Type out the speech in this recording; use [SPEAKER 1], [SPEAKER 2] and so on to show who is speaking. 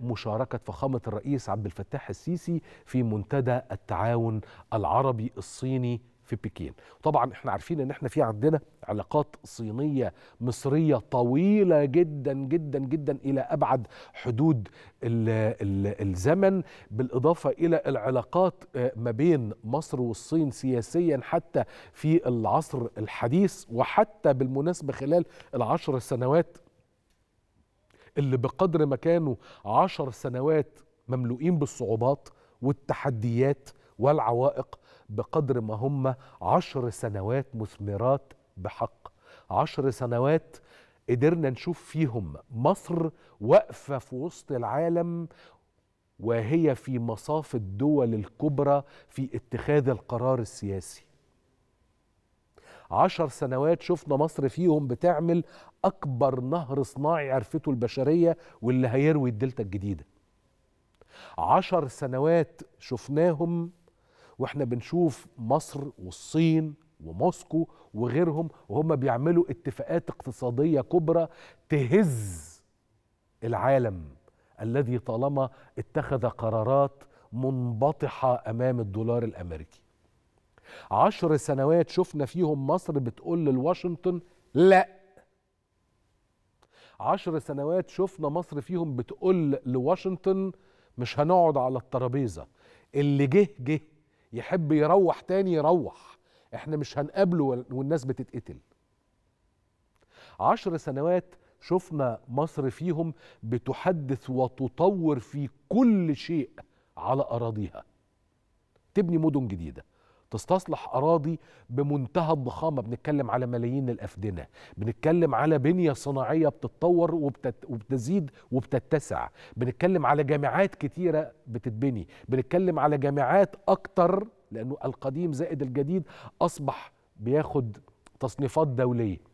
[SPEAKER 1] مشاركة فخامة الرئيس عبد الفتاح السيسي في منتدى التعاون العربي الصيني في بكين طبعا احنا عارفين ان احنا في عندنا علاقات صينية مصرية طويلة جدا جدا جدا الى ابعد حدود الـ الـ الزمن بالاضافة الى العلاقات آه، ما بين مصر والصين سياسيا حتى في العصر الحديث وحتى بالمناسبة خلال العشر سنوات اللي بقدر ما كانوا عشر سنوات مملوئين بالصعوبات والتحديات والعوائق بقدر ما هم عشر سنوات مثمرات بحق عشر سنوات قدرنا نشوف فيهم مصر واقفة في وسط العالم وهي في مصاف الدول الكبرى في اتخاذ القرار السياسي عشر سنوات شفنا مصر فيهم بتعمل أكبر نهر صناعي عرفته البشرية واللي هيروي الدلتا الجديدة عشر سنوات شفناهم واحنا بنشوف مصر والصين وموسكو وغيرهم وهم بيعملوا اتفاقات اقتصادية كبرى تهز العالم الذي طالما اتخذ قرارات منبطحة أمام الدولار الأمريكي عشر سنوات شفنا فيهم مصر بتقول لواشنطن لا عشر سنوات شفنا مصر فيهم بتقول لواشنطن مش هنقعد على الترابيزة اللي جه جه يحب يروح تاني يروح احنا مش هنقابله والناس بتتقتل عشر سنوات شفنا مصر فيهم بتحدث وتطور في كل شيء على أراضيها تبني مدن جديده تستصلح أراضي بمنتهى الضخامة بنتكلم على ملايين الأفدنة بنتكلم على بنية صناعية بتتطور وبتت... وبتزيد وبتتسع بنتكلم على جامعات كتيرة بتتبني بنتكلم على جامعات أكتر لأنه القديم زائد الجديد أصبح بياخد تصنيفات دولية